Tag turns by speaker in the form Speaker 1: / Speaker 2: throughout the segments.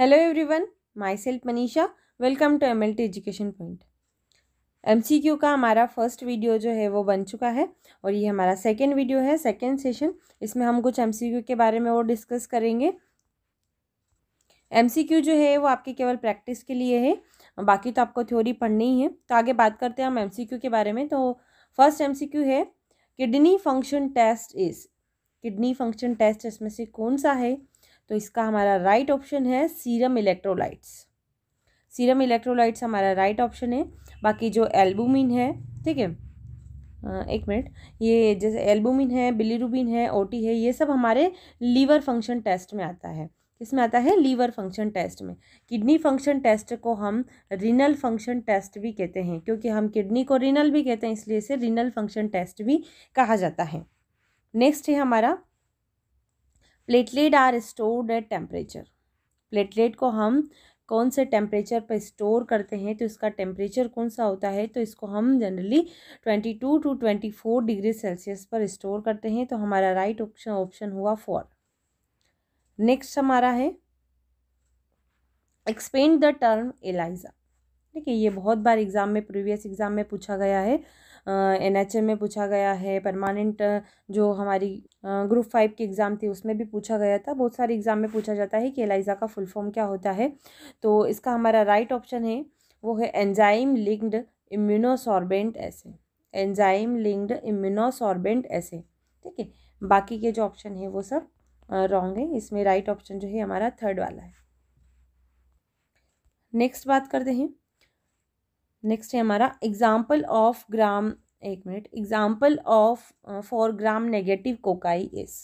Speaker 1: Hello everyone myself Manisha welcome to M L T education point M C Q का हमारा first video जो है वो बन चुका है और ये हमारा सेकेंड वीडियो है सेकेंड सेशन इसमें हम कुछ एम सी क्यू के बारे में और डिस्कस करेंगे एम सी क्यू जो है वो आपके केवल प्रैक्टिस के लिए है बाकी तो आपको थ्योरी पढ़नी ही है तो आगे बात करते हैं हम एम सी क्यू के बारे में तो फर्स्ट एम सी क्यू है kidney function test is kidney function test इसमें से कौन सा है तो इसका हमारा राइट ऑप्शन है सीरम इलेक्ट्रोलाइट्स सीरम इलेक्ट्रोलाइट्स हमारा राइट ऑप्शन है बाकी जो एल्बुमिन है ठीक है एक मिनट ये जैसे एल्बुमिन है बिलीरुबिन है ओटी है ये सब हमारे लीवर फंक्शन टेस्ट में आता है किसमें आता है लीवर फंक्शन टेस्ट में किडनी फंक्शन टेस्ट को हम रिनल फंक्शन टेस्ट भी कहते हैं क्योंकि हम किडनी को रिनल भी कहते हैं इसलिए इसे रिनल फंक्शन टेस्ट भी कहा जाता है नेक्स्ट है हमारा platelet are stored at temperature platelet को हम कौन से टेम्परेचर पर स्टोर करते हैं तो इसका टेम्परेचर कौन सा होता है तो इसको हम generally twenty two to twenty four degree Celsius पर स्टोर करते हैं तो हमारा राइट ऑप्शन ऑप्शन हुआ फोर नेक्स्ट हमारा है एक्सपेंड द टर्म एलाइजा ठीक है ये बहुत बार एग्ज़ाम में प्रीवियस एग्ज़ाम में पूछा गया है एन एच एम में पूछा गया है परमानेंट जो हमारी ग्रुप फाइव की एग्ज़ाम थी उसमें भी पूछा गया था बहुत सारे एग्ज़ाम में पूछा जाता है कि एलाइजा का फुल फॉर्म क्या होता है तो इसका हमारा राइट ऑप्शन है वो है enzyme linked immunosorbent assay enzyme linked immunosorbent assay ठीक है बाकी के जो ऑप्शन है वो सब रॉन्ग है इसमें राइट ऑप्शन जो है हमारा थर्ड वाला है नेक्स्ट बात करते हैं नेक्स्ट है हमारा एग्जाम्पल ऑफ ग्राम एक minute example of for gram negative cocci is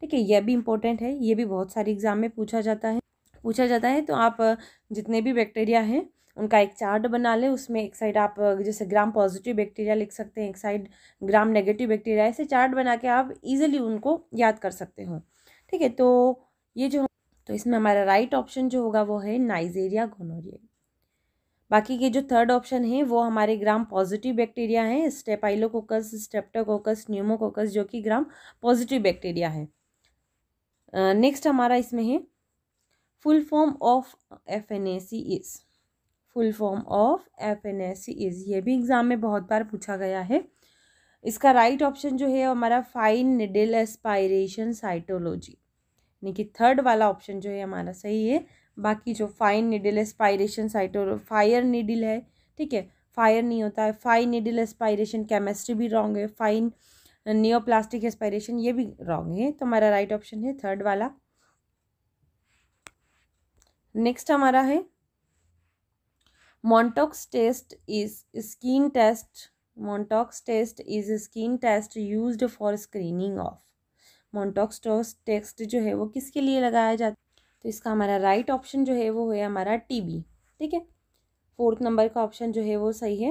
Speaker 1: ठीक है यह भी इम्पोर्टेंट है ये भी बहुत सारे एग्जाम में पूछा जाता है पूछा जाता है तो आप uh, जितने भी बैक्टीरिया हैं उनका एक चार्ट बना लें उसमें एक साइड आप uh, जैसे ग्राम पॉजिटिव बैक्टीरिया लिख सकते हैं एक साइड ग्राम नेगेटिव बैक्टीरिया ऐसे चार्ट बना के आप इजीली उनको याद कर सकते हो ठीक है तो ये जो तो इसमें हमारा राइट ऑप्शन जो होगा वो है नाइजेरिया गोनोरिया बाकी ये जो थर्ड ऑप्शन है वो हमारे ग्राम पॉजिटिव बैक्टीरिया हैं स्टेपाइलोकोकस स्टेप्टोकोकस न्यूमोकोकस जो कि ग्राम पॉजिटिव बैक्टीरिया है नेक्स्ट uh, हमारा इसमें है full form of F N A C is full form of F N A C is ये भी एग्ज़ाम में बहुत बार पूछा गया है इसका राइट right ऑप्शन जो है हमारा फाइन निडिल एस्पायरेशन साइटोलॉजी यानी कि थर्ड वाला ऑप्शन जो है हमारा सही है बाकी जो fine needle aspiration cyto fire needle है ठीक है फायर नहीं होता है फाइन निडिल एस्पायरेशन केमिस्ट्री भी रॉन्ग है फाइन नियोप्लास्टिक एस्पायरेशन ये भी रॉन्ग है तो हमारा राइट ऑप्शन है थर्ड वाला नेक्स्ट हमारा है Mantoux test is skin test Mantoux test is skin test used for screening of Mantoux test जो है वो किसके लिए लगाया जाता है तो इसका हमारा राइट ऑप्शन जो है वो है हमारा टी बी ठीक है फोर्थ नंबर का ऑप्शन जो है वो सही है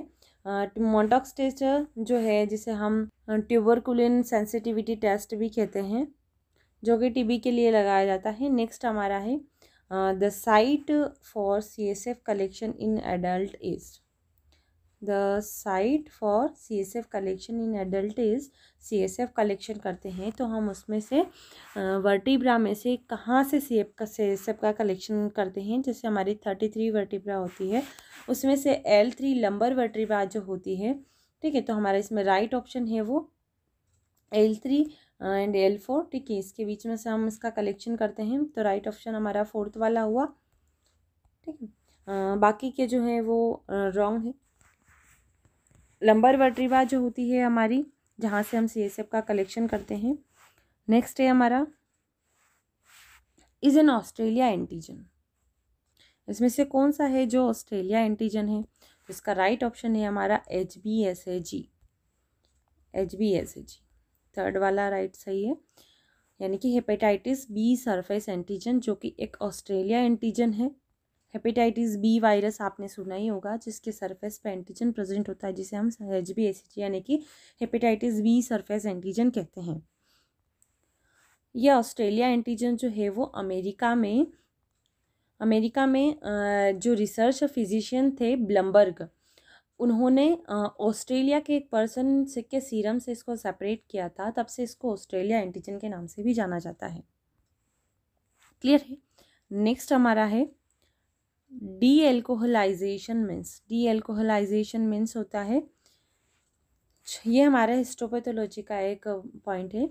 Speaker 1: मोन्टॉक्स टेस्ट जो है जिसे हम ट्यूबरकुलिन सेंसिटिविटी टेस्ट भी कहते हैं जो कि टीबी के लिए लगाया जाता है नेक्स्ट हमारा है the site for CSF collection in adult as the site for C S F collection in adult is C S F collection करते हैं तो हम उसमें से वर्टिब्रा में से कहाँ से सी एफ का सी एस एफ का कलेक्शन करते हैं जैसे हमारी थर्टी थ्री वर्टिब्रा होती है उसमें से एल थ्री लंबर वर्टिब्रा जो होती है ठीक है तो हमारा इसमें राइट ऑप्शन है वो L three and L four ठीक है इसके बीच में से हम इसका कलेक्शन करते हैं तो राइट ऑप्शन हमारा फोर्थ वाला हुआ ठीक है बाकी के जो हैं वो रॉन्ग है लंबर वटरीवा जो होती है हमारी जहाँ से हम सी एस एफ का कलेक्शन करते हैं नेक्स्ट है हमारा इज़ एन ऑस्ट्रेलिया एंटीजन इसमें से कौन सा है जो ऑस्ट्रेलिया एंटीजन है इसका राइट ऑप्शन है हमारा H B S A G H B S A G third वाला राइट सही है यानी कि हेपेटाइटिस बी सरफेस एंटीजन जो कि एक ऑस्ट्रेलिया एंटीजन है हेपेटाइटिस बी वायरस आपने सुना ही होगा जिसके सरफेस पे एंटीजन प्रेजेंट होता है जिसे हम एच बी एस यानी कि हेपेटाइटिस बी सरफेस एंटीजन कहते हैं यह ऑस्ट्रेलिया एंटीजन जो है वो अमेरिका में अमेरिका में जो रिसर्च फिजिशियन थे ब्लम्बर्ग उन्होंने ऑस्ट्रेलिया के एक पर्सन से के सीरम से इसको सेपरेट किया था तब से इसको ऑस्ट्रेलिया एंटीजन के नाम से भी जाना जाता है क्लियर है नेक्स्ट हमारा है dealcoholization means dealcoholization means होता है ये हमारा हिस्टोपैथोलॉजी का एक पॉइंट है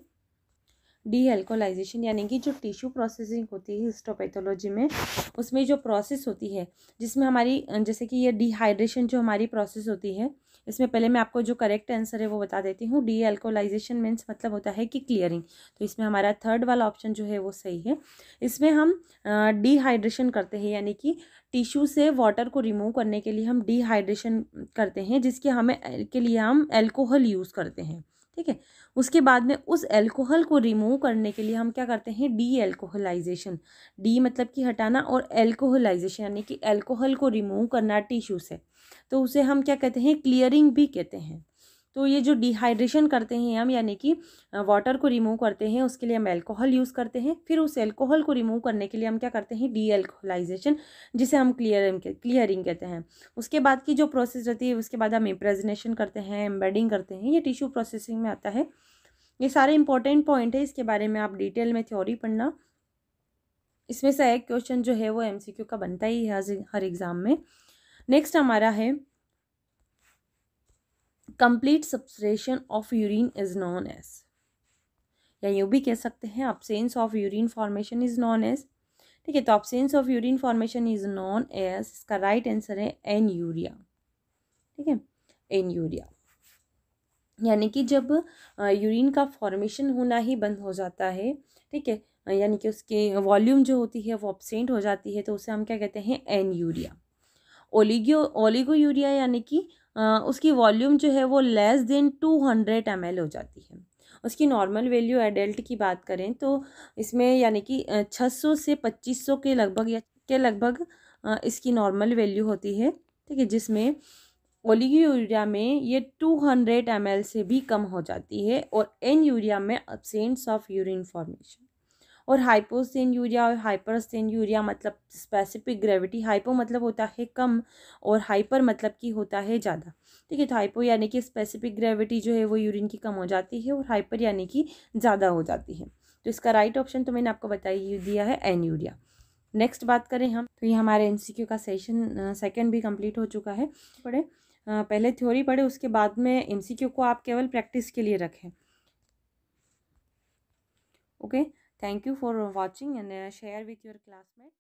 Speaker 1: डी एल्कोलाइजेशन यानी कि जो टिश्यू प्रोसेसिंग होती है हिस्टोपैथोलॉजी में उसमें जो प्रोसेस होती है जिसमें हमारी जैसे कि ये डिहाइड्रेशन जो हमारी प्रोसेस होती है इसमें पहले मैं आपको जो करेक्ट आंसर है वो बता देती हूँ डी एल्कोलाइजेशन मीन्स मतलब होता है कि क्लियरिंग तो इसमें हमारा थर्ड वाला ऑप्शन जो है वो सही है इसमें हम डिहाइड्रेशन करते हैं यानी कि टिश्यू से वाटर को रिमूव करने के लिए हम डिहाइड्रेशन करते हैं जिसके हमें के लिए हम एल्कोहल यूज़ करते हैं ठीक है उसके बाद में उस एल्कोहल को रिमूव करने के लिए हम क्या करते हैं डी एल्कोहलाइजेशन डी मतलब कि हटाना और एल्कोहलाइजेशन यानी कि एल्कोहल को रिमूव करना टिश्यू से तो उसे हम क्या कहते हैं क्लियरिंग भी कहते हैं तो ये जो डिहाइड्रेशन करते हैं हम यानी कि वाटर को रिमूव करते हैं उसके लिए हम एल्कोहल यूज़ करते हैं फिर उस एल्कोहल को रिमूव करने के लिए हम क्या करते हैं डी एल्कोहलाइजेशन जिसे हम क्लियर क्लियरिंग कहते हैं उसके बाद की जो प्रोसेस रहती है उसके बाद हम इम्प्रेजनेशन करते हैं एम्बेडिंग करते हैं ये टिश्यू प्रोसेसिंग में आता है ये सारे इंपॉर्टेंट पॉइंट है इसके बारे में आप डिटेल में थ्योरी पढ़ना इसमें से एक क्वेश्चन जो है वो एम का बनता ही है हर एग्ज़ाम में नेक्स्ट हमारा है complete suppression of urine is known as या यूँ भी कह सकते हैं absence of urine formation is known as ठीक है तो absence of urine formation is known as इसका राइट right आंसर है एन यूरिया ठीक है एन यूरिया यानी कि जब यूरिन का फॉर्मेशन होना ही बंद हो जाता है ठीक है यानी कि उसकी वॉल्यूम जो होती है वो अपसेंट हो जाती है तो उसे हम क्या कहते हैं एन यूरिया ओलीगो यूरिया यानी कि उसकी वॉल्यूम जो है वो less than two hundred M हो जाती है उसकी नॉर्मल वैल्यू एडल्ट की बात करें तो इसमें यानी कि छः सौ से पच्चीस सौ के लगभग या के लगभग इसकी नॉर्मल वैल्यू होती है ठीक है जिसमें ओलीगो यूरिया में ये टू हंड्रेड एम से भी कम हो जाती है और एन यूरिया में अबसेंट्स ऑफ यूरिन फॉर्मेशन और हाइपोस्टेन यूरिया और हाइपरस्टेन यूरिया मतलब स्पेसिफिक ग्रेविटी हाइपो मतलब होता है कम और हाइपर मतलब कि होता है ज़्यादा ठीक है तो हाइपो यानी कि स्पेसिफिक ग्रेविटी जो है वो यूरिन की कम हो जाती है और हाइपर यानी कि ज़्यादा हो जाती है तो इसका राइट ऑप्शन तो मैंने आपको बताई दिया है एन यूरिया नेक्स्ट बात करें हम तो ये हमारे एन का सेशन सेकेंड भी कम्प्लीट हो चुका है पढ़े पहले थ्योरी पढ़े उसके बाद में एमसीक्यू को आप केवल प्रैक्टिस के लिए रखें okay okay? Thank you for uh, watching and uh, share with your classmates.